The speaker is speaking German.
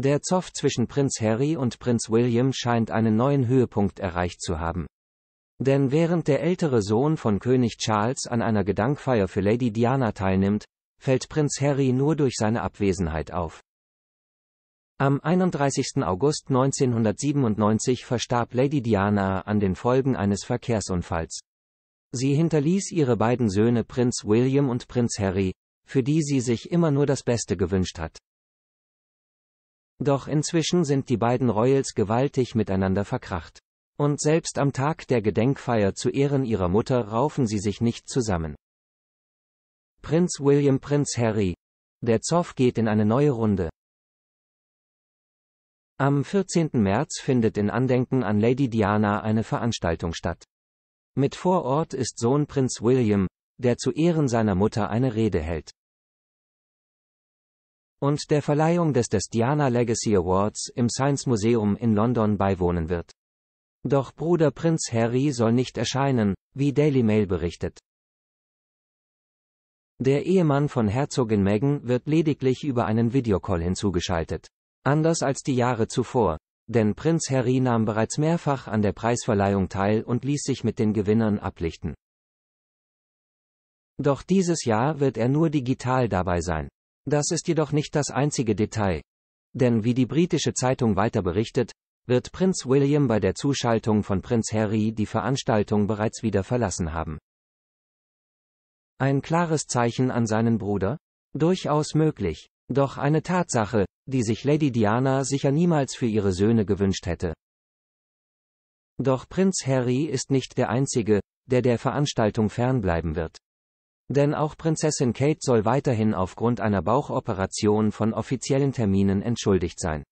Der Zoff zwischen Prinz Harry und Prinz William scheint einen neuen Höhepunkt erreicht zu haben. Denn während der ältere Sohn von König Charles an einer Gedankfeier für Lady Diana teilnimmt, fällt Prinz Harry nur durch seine Abwesenheit auf. Am 31. August 1997 verstarb Lady Diana an den Folgen eines Verkehrsunfalls. Sie hinterließ ihre beiden Söhne Prinz William und Prinz Harry, für die sie sich immer nur das Beste gewünscht hat. Doch inzwischen sind die beiden Royals gewaltig miteinander verkracht. Und selbst am Tag der Gedenkfeier zu Ehren ihrer Mutter raufen sie sich nicht zusammen. Prinz William Prinz Harry. Der Zoff geht in eine neue Runde. Am 14. März findet in Andenken an Lady Diana eine Veranstaltung statt. Mit vor Ort ist Sohn Prinz William, der zu Ehren seiner Mutter eine Rede hält und der Verleihung des Destiana Legacy Awards im Science Museum in London beiwohnen wird. Doch Bruder Prinz Harry soll nicht erscheinen, wie Daily Mail berichtet. Der Ehemann von Herzogin Meghan wird lediglich über einen Videocall hinzugeschaltet. Anders als die Jahre zuvor, denn Prinz Harry nahm bereits mehrfach an der Preisverleihung teil und ließ sich mit den Gewinnern ablichten. Doch dieses Jahr wird er nur digital dabei sein. Das ist jedoch nicht das einzige Detail. Denn wie die britische Zeitung weiter berichtet, wird Prinz William bei der Zuschaltung von Prinz Harry die Veranstaltung bereits wieder verlassen haben. Ein klares Zeichen an seinen Bruder? Durchaus möglich. Doch eine Tatsache, die sich Lady Diana sicher niemals für ihre Söhne gewünscht hätte. Doch Prinz Harry ist nicht der Einzige, der der Veranstaltung fernbleiben wird. Denn auch Prinzessin Kate soll weiterhin aufgrund einer Bauchoperation von offiziellen Terminen entschuldigt sein.